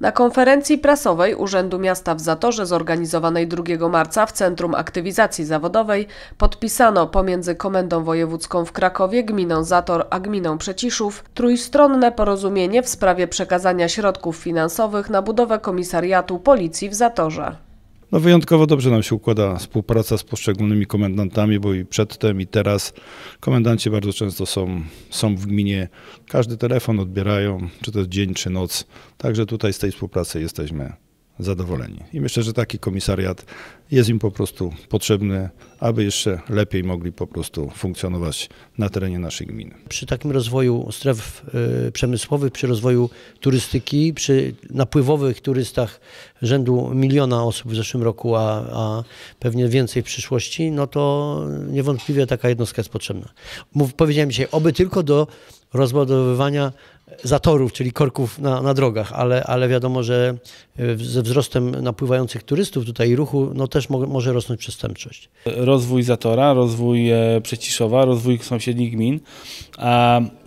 Na konferencji prasowej Urzędu Miasta w Zatorze zorganizowanej 2 marca w Centrum Aktywizacji Zawodowej podpisano pomiędzy Komendą Wojewódzką w Krakowie, Gminą Zator a Gminą Przeciszów trójstronne porozumienie w sprawie przekazania środków finansowych na budowę komisariatu Policji w Zatorze. No wyjątkowo dobrze nam się układa współpraca z poszczególnymi komendantami, bo i przedtem i teraz komendanci bardzo często są, są w gminie, każdy telefon odbierają, czy to jest dzień, czy noc. Także tutaj z tej współpracy jesteśmy zadowoleni. I myślę, że taki komisariat jest im po prostu potrzebny, aby jeszcze lepiej mogli po prostu funkcjonować na terenie naszej gminy. Przy takim rozwoju stref y, przemysłowych, przy rozwoju turystyki, przy napływowych turystach rzędu miliona osób w zeszłym roku, a, a pewnie więcej w przyszłości, no to niewątpliwie taka jednostka jest potrzebna. Mów, powiedziałem dzisiaj, oby tylko do rozbudowywania zatorów, czyli korków na, na drogach, ale, ale wiadomo, że e, ze wzrostem napływających turystów tutaj ruchu, no też mo może rosnąć przestępczość. Rozwój zatora, rozwój e, Przeciszowa, rozwój sąsiednich gmin,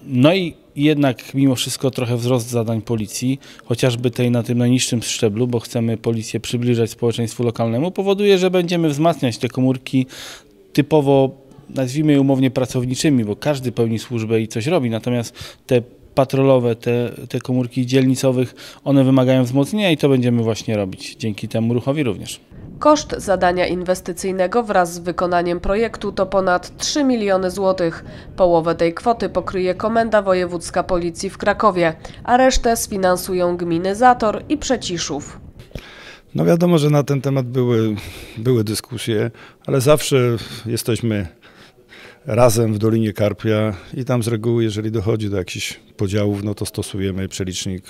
no i jednak mimo wszystko trochę wzrost zadań policji, chociażby tej na tym najniższym szczeblu, bo chcemy policję przybliżać społeczeństwu lokalnemu, powoduje, że będziemy wzmacniać te komórki typowo nazwijmy je umownie pracowniczymi, bo każdy pełni służbę i coś robi, natomiast te patrolowe, te, te komórki dzielnicowych, one wymagają wzmocnienia i to będziemy właśnie robić dzięki temu ruchowi również. Koszt zadania inwestycyjnego wraz z wykonaniem projektu to ponad 3 miliony złotych. Połowę tej kwoty pokryje Komenda Wojewódzka Policji w Krakowie, a resztę sfinansują gminy Zator i Przeciszów. No wiadomo, że na ten temat były, były dyskusje, ale zawsze jesteśmy razem w Dolinie Karpia i tam z reguły, jeżeli dochodzi do jakichś podziałów, no to stosujemy przelicznik,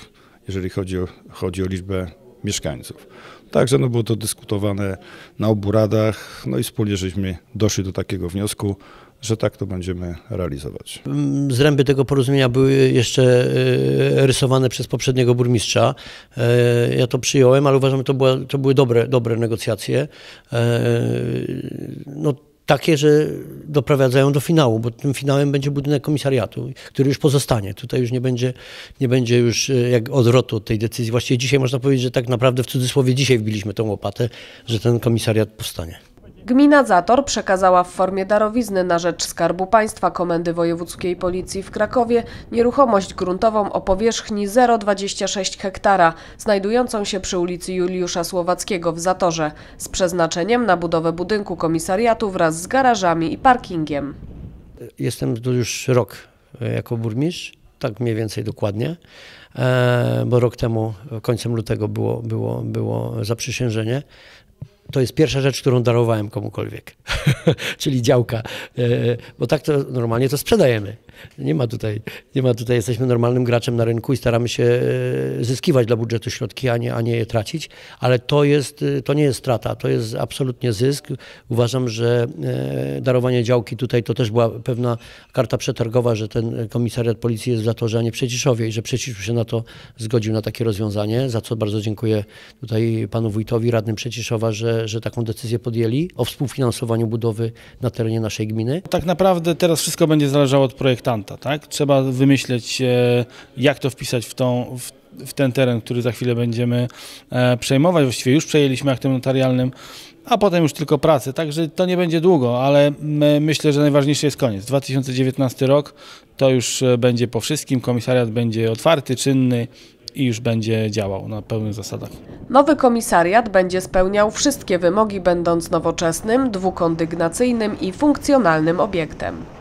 jeżeli chodzi o, chodzi o liczbę mieszkańców. Także no było to dyskutowane na obu radach, no i wspólnie żeśmy doszli do takiego wniosku, że tak to będziemy realizować. Zręby tego porozumienia były jeszcze e, rysowane przez poprzedniego burmistrza. E, ja to przyjąłem, ale uważam, że to, była, to były dobre, dobre negocjacje. E, no, takie, że doprowadzają do finału, bo tym finałem będzie budynek komisariatu, który już pozostanie. Tutaj już nie będzie, nie będzie już e, jak odwrotu od tej decyzji. Właściwie dzisiaj można powiedzieć, że tak naprawdę w cudzysłowie dzisiaj wbiliśmy tą łopatę, że ten komisariat powstanie. Gmina Zator przekazała w formie darowizny na rzecz Skarbu Państwa Komendy Wojewódzkiej Policji w Krakowie nieruchomość gruntową o powierzchni 0,26 hektara, znajdującą się przy ulicy Juliusza Słowackiego w Zatorze, z przeznaczeniem na budowę budynku komisariatu wraz z garażami i parkingiem. Jestem tu już rok e, jako burmistrz, tak mniej więcej dokładnie, e, bo rok temu, końcem lutego było, było, było zaprzysiężenie to jest pierwsza rzecz, którą darowałem komukolwiek, czyli działka, e, e, bo tak to normalnie to sprzedajemy. Nie ma tutaj, nie ma tutaj, jesteśmy normalnym graczem na rynku i staramy się e, zyskiwać dla budżetu środki, a nie, a nie je tracić, ale to, jest, e, to nie jest strata, to jest absolutnie zysk. Uważam, że e, darowanie działki tutaj to też była pewna karta przetargowa, że ten komisariat policji jest za to, że a nie Przeciszowie i że Przeciszów się na to zgodził, na takie rozwiązanie, za co bardzo dziękuję tutaj panu wójtowi, radnym Przeciszowa, że, że taką decyzję podjęli o współfinansowaniu budowy na terenie naszej gminy. Tak naprawdę teraz wszystko będzie zależało od projektu projektanta, tak? Trzeba wymyśleć, e, jak to wpisać w tą, w w ten teren, który za chwilę będziemy e, przejmować. Właściwie już przejęliśmy aktem notarialnym, a potem już tylko pracę. Także to nie będzie długo, ale myślę, że najważniejszy jest koniec. 2019 rok to już e, będzie po wszystkim. Komisariat będzie otwarty, czynny. I już będzie działał na pełnych zasadach. Nowy komisariat będzie spełniał wszystkie wymogi, będąc nowoczesnym, dwukondygnacyjnym i funkcjonalnym obiektem.